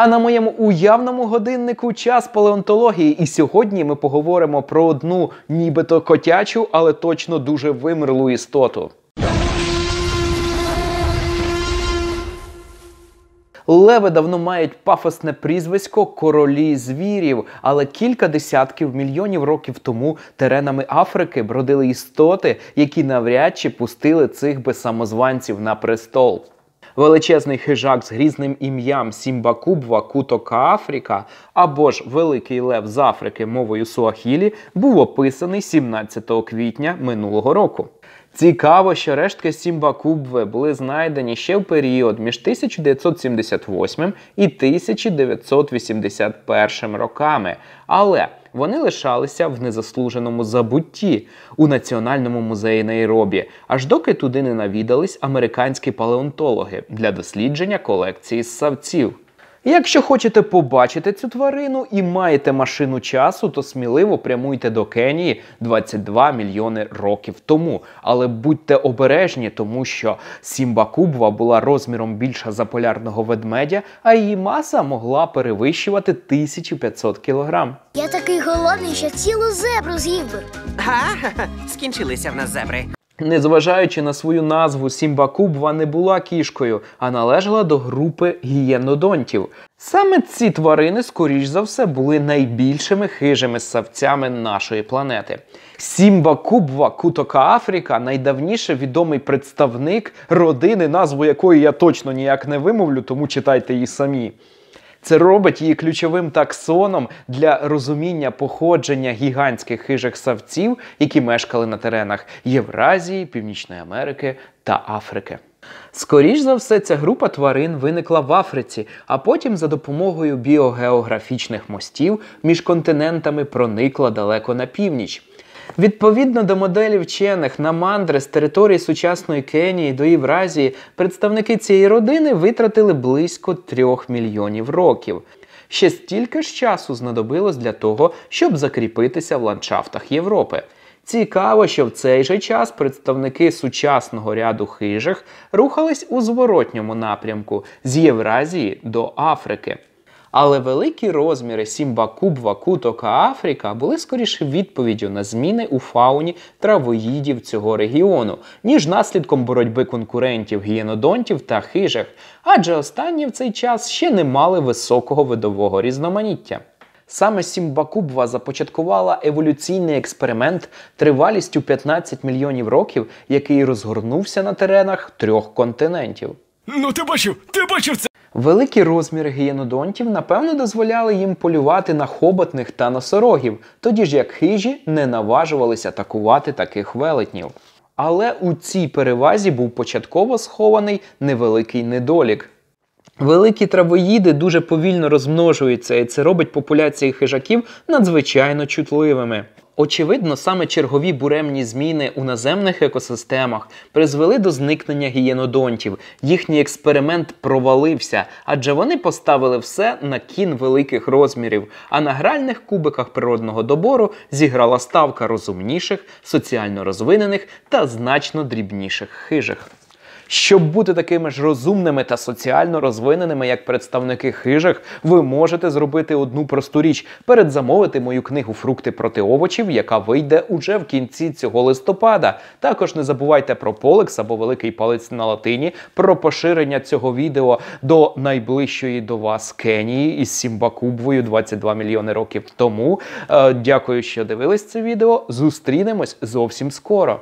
А на моєму уявному годиннику час палеонтології. І сьогодні ми поговоримо про одну, нібито котячу, але точно дуже вимерлу істоту. Леви давно мають пафосне прізвисько королі звірів, але кілька десятків мільйонів років тому теренами Африки бродили істоти, які навряд чи пустили цих би самозванців на престол величезний хижак з грізним ім'ям Сімбакубва Кутока Африка або ж Великий Лев з Африки мовою Суахілі був описаний 17 квітня минулого року. Цікаво, що рештки Сімба Кубве були знайдені ще в період між 1978 і 1981 роками, але вони лишалися в незаслуженому забутті у Національному музеї Нейробі, аж доки туди не навідались американські палеонтологи для дослідження колекції ссавців. Якщо хочете побачити цю тварину і маєте машину часу, то сміливо прямуйте до Кенії 22 мільйони років тому. Але будьте обережні, тому що Сімбакубва була розміром більша за полярного ведмедя, а її маса могла перевищувати 1500 кілограм. Я такий голодний, що цілу зебру з'їв би. ха скінчилися в нас зебри. Незважаючи на свою назву Сімбакубва не була кішкою, а належала до групи гієнодонтів. Саме ці тварини, скоріш за все, були найбільшими хижими ссавцями нашої планети. Сімбакубва Кутока Африка найдавніше відомий представник родини, назву якої я точно ніяк не вимовлю, тому читайте її самі. Це робить її ключовим таксоном для розуміння походження гігантських хижих савців, які мешкали на теренах Євразії, Північної Америки та Африки. Скоріше за все, ця група тварин виникла в Африці, а потім за допомогою біогеографічних мостів між континентами проникла далеко на північ. Відповідно до моделі вчених на мандри з території сучасної Кенії до Євразії представники цієї родини витратили близько трьох мільйонів років. Ще стільки ж часу знадобилось для того, щоб закріпитися в ландшафтах Європи. Цікаво, що в цей же час представники сучасного ряду хижих рухались у зворотньому напрямку з Євразії до Африки. Але великі розміри Сімбакуб, Вакутока Африка були скоріше відповіддю на зміни у фауні травоїдів цього регіону, ніж наслідком боротьби конкурентів, гієнодонтів та хижих, адже останні в цей час ще не мали високого видового різноманіття. Саме Сімбакубва започаткувала еволюційний експеримент тривалістю 15 мільйонів років, який розгорнувся на теренах трьох континентів. Ну ти бачив, ти бачив це. Великі розміри гієнодонтів, напевно, дозволяли їм полювати на хоботних та носорогів, тоді ж як хижі не наважувалися атакувати таких велетнів. Але у цій перевазі був початково схований невеликий недолік. Великі травоїди дуже повільно розмножуються, і це робить популяції хижаків надзвичайно чутливими. Очевидно, саме чергові буремні зміни у наземних екосистемах призвели до зникнення гієнодонтів. Їхній експеримент провалився, адже вони поставили все на кін великих розмірів, а на гральних кубиках природного добору зіграла ставка розумніших, соціально розвинених та значно дрібніших хижих. Щоб бути такими ж розумними та соціально розвиненими, як представники хижих, ви можете зробити одну просту річ: передзамовити мою книгу Фрукти проти овочів, яка вийде уже в кінці цього листопада. Також не забувайте про Полекс або Великий Палець на Латині, про поширення цього відео до найближчої до вас Кенії із Сімбакубвою 22 мільйони років тому. Е, дякую, що дивились це відео. Зустрінемось зовсім скоро.